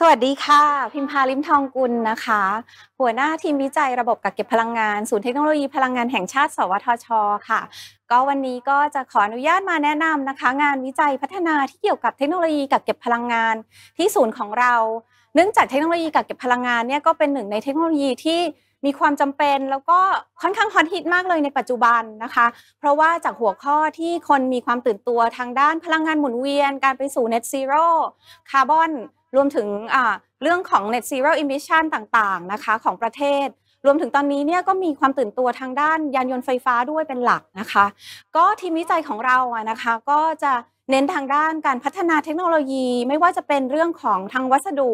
สวัสดีค่ะพิมพาลิมทองกุลนะคะ หัวหน้าทีมวิจัยระบบกักเก็บพลังงานศูนย์เทคโนโลยีพลังงานแห่งชาติ สวทชค่ะ ก็วันนี้ก็จะขออนุญาตมาแนะนำนะคะ งานวิจัยพัฒนาที่เกี่ยวกับเทคโนโลยีกักเก็บพลังงานที่ศูนย์ของเรา เนื่องจากเทคโนโลยีกักเก็บพลังงานเนี่ย ก็เป็นหนึ่งในเทคโนโลยีที่มีความจำเป็น แล้วก็ค่อนข้างฮอตฮิตมากเลยในปัจจุบันนะคะ เพราะว่าจากหัวข้อที่คนมีความตื่นตัวทางด้านพลังงานหมุนเวียนการไปสู่ net zero คาร์บอนรวมถึงเรื่องของ net zero emission ต่าง ๆ นะคะ ของประเทศ รวมถึงตอนนี้เนี่ยก็มีความตื่นตัวทางด้านยานยนต์ไฟฟ้าด้วยเป็นหลักนะคะ ก็ทีมวิจัยของเราอะนะคะก็จะเน้นทางด้านการพัฒนาเทคโนโลยีไม่ว่าจะเป็นเรื่องของทางวัสดุ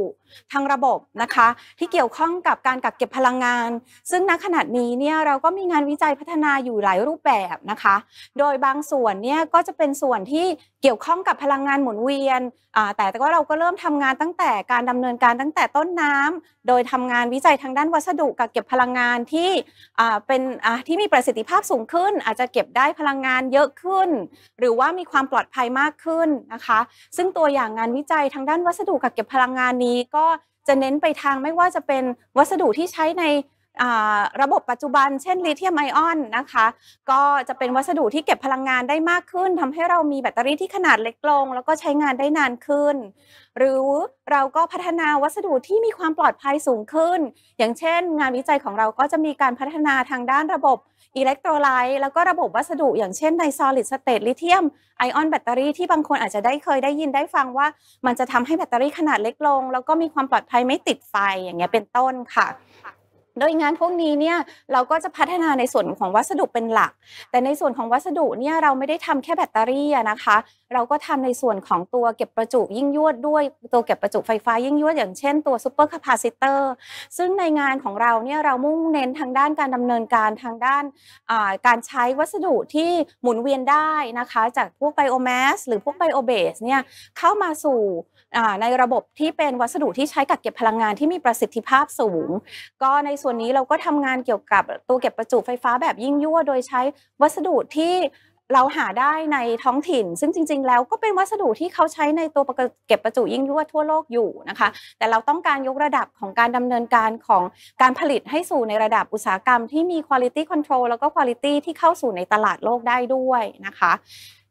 ทางระบบนะคะ ที่เกี่ยวข้องกับการกักเก็บพลังงาน ซึ่งณขณะนี้เนี่ยเราก็มีงานวิจัยพัฒนาอยู่หลายรูปแบบนะคะ โดยบางส่วนเนี่ยก็จะเป็นส่วนที่เกี่ยวข้องกับพลังงานหมุนเวียนแต่แต่ก็เราก็เริ่มทำงานตั้งแต่การดำเนินการตั้งแต่ต้นน้ำ โดยทำงานวิจัยทางด้านวัสดุ กักเก็บพลังงานที่เป็นที่มีประสิทธิภาพสูงขึ้น อาจจะเก็บได้พลังงานเยอะขึ้น หรือว่ามีความปลอดภัยมากมากขึ้นนะคะ ซึ่งตัวอย่างงานวิจัยทางด้านวัสดุกักเก็บพลังงานนี้ก็จะเน้นไปทางไม่ว่าจะเป็นวัสดุที่ใช้ในระบบปัจจุบัน เช่นลิเธียมไอออนนะคะ ก็จะเป็นวัสดุที่เก็บพลังงานได้มากขึ้นทำให้เรามีแบตเตอรี่ที่ขนาดเล็กลง แล้วก็ใช้งานได้นานขึ้น หรือเราก็พัฒนาวัสดุที่มีความปลอดภัยสูงขึ้น อย่างเช่น งานวิจัยของเราก็จะมีการพัฒนาทางด้านระบบอิเล็กโทรไลต์แล้วก็ระบบวัสดุอย่างเช่นใน solid state lithium ion แบตเตอรี่ที่บางคนอาจจะได้เคยได้ยินได้ฟังว่ามันจะทำให้แบตเตอรี่ขนาดเล็กลง แล้วก็มีความปลอดภัยไม่ติดไฟอย่างเงี้ยเป็นต้นค่ะโดยงานพวกนี้เนี่ยเราก็จะพัฒนาในส่วนของวัสดุเป็นหลัก แต่ในส่วนของวัสดุเนี่ยเราไม่ได้ทำแค่แบตเตอรี่นะคะเราก็ทำในส่วนของตัวเก็บประจุยิ่งยวด ด้วยตัวเก็บประจุไฟฟ้ายิ่งยวด อย่างเช่นตัวซูเปอร์คาปาซิเตอร์ซึ่งในงานของเราเนี่ยเรามุ่งเน้นทางด้านการดำเนินการทางด้านการใช้วัสดุที่หมุนเวียนได้นะคะ จากพวกไบโอแมสหรือพวกไบโอเบสเนี่ยเข้ามาสู่ในระบบที่เป็นวัสดุที่ใช้กักเก็บพลังงานที่มีประสิทธิภาพสูงก็ในส่วนนี้เราก็ทำงานเกี่ยวกับตัวเก็บประจุไฟฟ้า แบบยิ่งยั่ว โดยใช้วัสดุที่เราหาได้ในท้องถิ่น ซึ่งจริงๆ แล้วก็เป็นวัสดุที่เขาใช้ในตัวเก็บประจุยิ่งยั่วทั่วโลกอยู่นะคะ แต่เราต้องการยกระดับของการดำเนินการของการผลิตให้สู่ในระดับอุตสาหกรรมที่มีคุณภาพคอนโทรลแล้วก็คุณภาพที่เข้าสู่ในตลาดโลกได้ด้วยนะคะ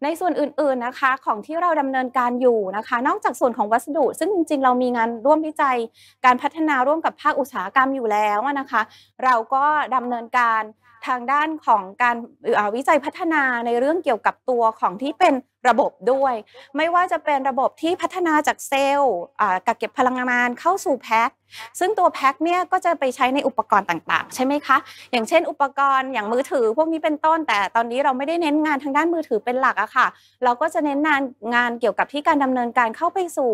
ในส่วนอื่นๆนะคะของที่เราดำเนินการอยู่นะคะ นอกจากส่วนของวัสดุ ซึ่งจริง ๆ เรามีงานร่วมวิจัย การพัฒนาร่วมกับภาคอุตสาหกรรมอยู่แล้วนะคะ เราก็ดำเนินการทางด้านของการวิจัยพัฒนาในเรื่องเกี่ยวกับตัวของที่เป็นระบบด้วย ไม่ว่าจะเป็นระบบที่พัฒนาจากเซลล์กักเก็บพลังงานเข้าสู่แพ็คซึ่งตัวแพ็คเนี่ยก็จะไปใช้ในอุปกรณ์ต่างๆใช่ไหมคะ อย่างเช่น อุปกรณ์อย่างมือถือพวกนี้เป็นต้น แต่ตอนนี้เราไม่ได้เน้นงานทางด้านมือถือเป็นหลักอะค่ะเราก็จะเน้นงานงานเกี่ยวกับที่การดำเนินการเข้าไปสู่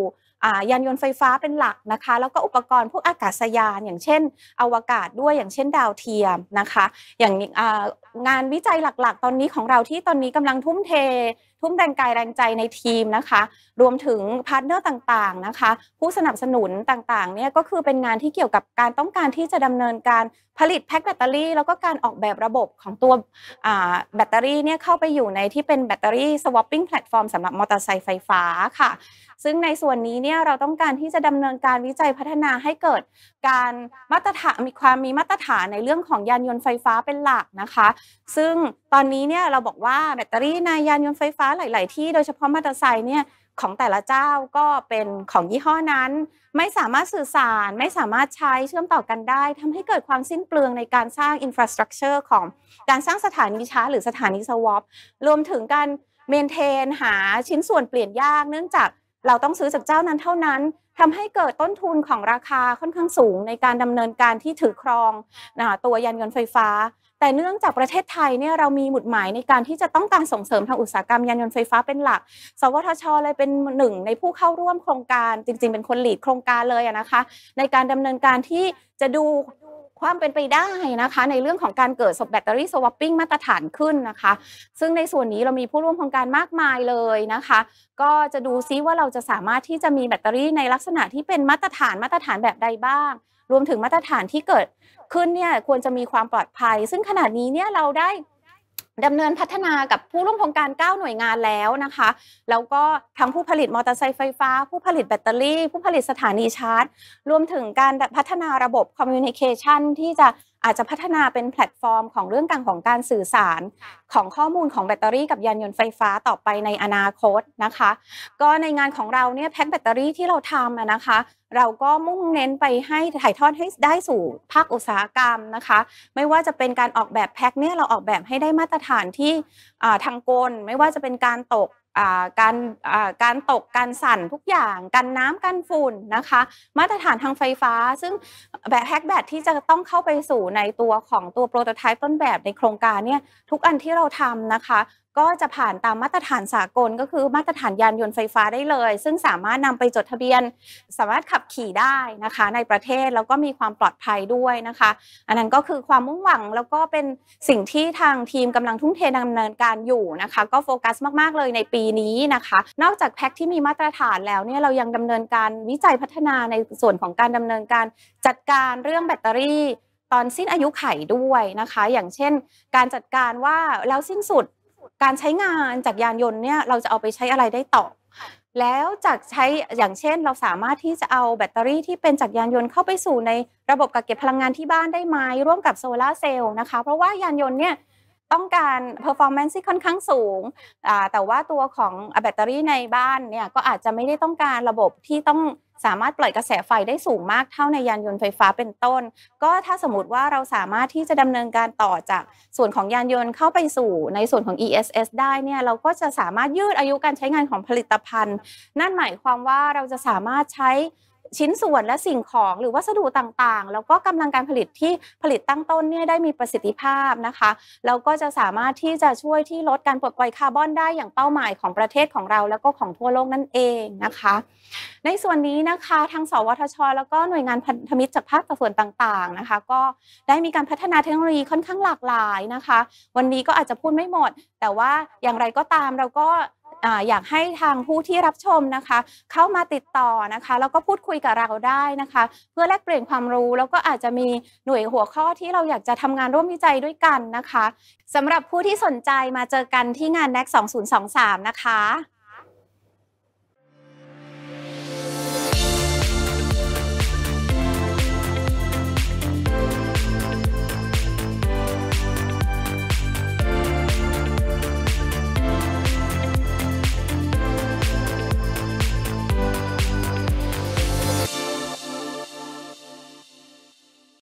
ยานยนต์ไฟฟ้าเป็นหลักนะคะ แล้วก็อุปกรณ์พวกอากาศยาน อย่างเช่น อวกาศด้วยอย่างเช่น ดาวเทียมนะคะ อย่างงานวิจัยหลักๆ ตอนนี้ของเราที่ตอนนี้กำลังทุ่มเท ทุ่มแรงกายแรงใจในทีมนะคะ รวมถึงพาร์ทเนอร์ต่างๆนะคะ ผู้สนับสนุนต่างๆเนี่ยก็คือเป็นงานที่เกี่ยวกับการต้องการที่จะดำเนินการผลิตแพ็คแบตเตอรี่ แล้วก็การออกแบบระบบของตัวแบตเตอรี่เนี่ยเข้าไปอยู่ในที่เป็นแบตเตอรี่สวอปปิ้งแพลตฟอร์มสำหรับมอเตอร์ไซค์ไฟฟ้าค่ะ ซึ่งในส่วนนี้เนี่ยเราต้องการที่จะดำเนินการวิจัยพัฒนาให้เกิดการมาตรฐานมีความมีมาตรฐานในเรื่องของยานยนต์ไฟฟ้าเป็นหลักนะคะ ซึ่งตอนนี้เนี่ยเราบอกว่าแบตเตอรี่ในยานยนต์ไฟฟ้าหลาย ๆ ที่โดยเฉพาะมอเตอร์ไซค์เนี่ยของแต่ละเจ้าก็เป็นของยี่ห้อนั้น ไม่สามารถสื่อสาร ไม่สามารถใช้เชื่อมต่อกันได้ ทำให้เกิดความสิ้นเปลืองในการสร้างอินฟราสตรักเจอร์ของ การสร้างสถานีชาร์จหรือสถานีสวอปรวมถึงการเมนเทน หาชิ้นส่วนเปลี่ยนยาก เนื่องจากเราต้องซื้อจากเจ้านั้นเท่านั้นทำให้เกิดต้นทุนของราคาค่อนข้างสูงในการดำเนินการที่ถือครองนะตัวยานยนต์ไฟฟ้า แต่เนื่องจากประเทศไทยเนี่ยเรามีหมุดหมายในการที่จะต้องการส่งเสริมทางอุตสาหกรรมยานยนต์ไฟฟ้าเป็นหลัก สวทชเลยเป็นหนึ่งในผู้เข้าร่วมโครงการ จริง ๆ เป็นคนหลีดโครงการเลยนะคะในการดำเนินการที่จะดูความเป็นไปได้นะคะในเรื่องของการเกิดสแบตเตอรี่สวอปปิ้งมาตรฐานขึ้นนะคะ ซึ่งในส่วนนี้เรามีผู้ร่วมโครงการมากมายเลยนะคะ ก็จะดูซิว่าเราจะสามารถที่จะมีแบตเตอรี่ในลักษณะที่เป็นมาตรฐานมาตรฐานแบบใดบ้าง รวมถึงมาตรฐานที่เกิดขึ้นเนี่ยควรจะมีความปลอดภัย ซึ่งขณะนี้เนี่ยเราได้ดำเนินพัฒนากับผู้ร่วมโครงการ 9 หน่วยงานแล้วนะคะ แล้วก็ทั้งผู้ผลิตมอเตอร์ไซค์ไฟฟ้า ผู้ผลิตแบตเตอรี่ ผู้ผลิตสถานีชาร์จ รวมถึงการพัฒนาระบบคอมมิวนิเคชันที่จะอาจจะพัฒนาเป็นแพลตฟอร์มของเรื่องการของการสื่อสาร ของข้อมูลของแบตเตอรี่กับยานยนต์ไฟฟ้าต่อไปในอนาคตนะคะ ก็ในงานของเราเนี่ยแพ็คแบตเตอรี่ที่เราทำนะคะ เราก็มุ่งเน้นไปให้ถ่ายทอดให้ได้สู่ ภาคอุตสาหกรรมนะคะ ไม่ว่าจะเป็นการออกแบบแพ็คเนี่ยเราออกแบบให้ได้มาตรฐานที่ทางกลไม่ว่าจะเป็นการตกการการตกการสั่นทุกอย่างกันน้ำกันฝุ่นนะคะ มาตรฐานทางไฟฟ้า ซึ่งแบบแฮกแบตที่จะต้องเข้าไปสู่ในตัวของตัวโปรโตไทป์ต้นแบบในโครงการเนี่ย ทุกอันที่เราทำนะคะก็จะผ่านตามมาตรฐานสากลก็คือมาตรฐานยานยนต์ไฟฟ้าได้เลย ซึ่งสามารถนำไปจดทะเบียนสามารถขับขี่ได้นะคะ ในประเทศแล้วก็มีความปลอดภัยด้วยนะคะ อันนั้นก็คือความมุ่งหวังแล้วก็เป็นสิ่งที่ทางทีมกำลังทุ่มเทดำเนินการอยู่นะคะก็โฟกัสมากๆเลยในปีนี้นะคะนอกจากแพ็กที่มีมาตรฐานแล้วเนี่ยเรายังดำเนินการวิจัยพัฒนาในส่วนของการดำเนินการจัดการเรื่องแบตเตอรี่ ตอนสิ้นอายุไขด้วยนะคะ อย่างเช่น การจัดการว่าแล้วสิ้นสุดการใช้งานจากยานยนต์เนี่ยเราจะเอาไปใช้อะไรได้ต่อ แล้วจากใช้อย่างเช่นเราสามารถที่จะเอาแบตเตอรี่ที่เป็นจากยานยนต์เข้าไปสู่ในระบบกักเก็บพลังงานที่บ้านได้ไหมร่วมกับโซลาเซลล์นะคะเพราะว่ายานยนต์เนี่ยต้องการ performance ที่ค่อนข้างสูง แต่ว่าตัวของแบตเตอรี่ในบ้านเนี่ยก็อาจจะไม่ได้ต้องการระบบที่ต้อง สามารถปล่อยกระแสไฟได้สูงมากเท่าในยานยนต์ไฟฟ้าเป็นต้น ก็ถ้าสมมติว่าเราสามารถที่จะดำเนินการต่อจากส่วนของยานยนต์เข้าไปสู่ในส่วนของ ESS ได้เนี่ย เราก็จะสามารถยืดอายุการใช้งานของผลิตภัณฑ์ นั่นหมายความว่าเราจะสามารถใช้ชิ้นส่วนและสิ่งของหรือวัสดุต่างๆ แล้วก็กำลังการผลิตที่ผลิตตั้งต้นเนี่ยได้มีประสิทธิภาพนะคะแล้วก็จะสามารถที่จะช่วยที่ลดการปลดปล่อยคาร์บอนได้อย่างเป้าหมายของประเทศของเรา แล้วก็ของทั่วโลกนั่นเองนะคะ ในส่วนนี้นะคะทางสวทช แล้วก็หน่วยงานพันธมิตรจากภาคส่วนต่างๆ นะคะก็ได้มีการพัฒนาเทคโนโลยีค่อนข้างหลากหลายนะคะ วันนี้ก็อาจจะพูดไม่หมด แต่ว่าอย่างไรก็ตามเราก็อยากให้ทางผู้ที่รับชมนะคะ เข้ามาติดต่อนะคะแล้วก็พูดคุยกับเราได้นะคะ เพื่อแลกเปลี่ยนความรู้แล้วก็อาจจะมีหน่วยหัวข้อที่เราอยากจะทำงานร่วมวิจัยด้วยกันนะคะสำหรับผู้ที่สนใจมาเจอกันที่งาน n น c 2023 นะคะ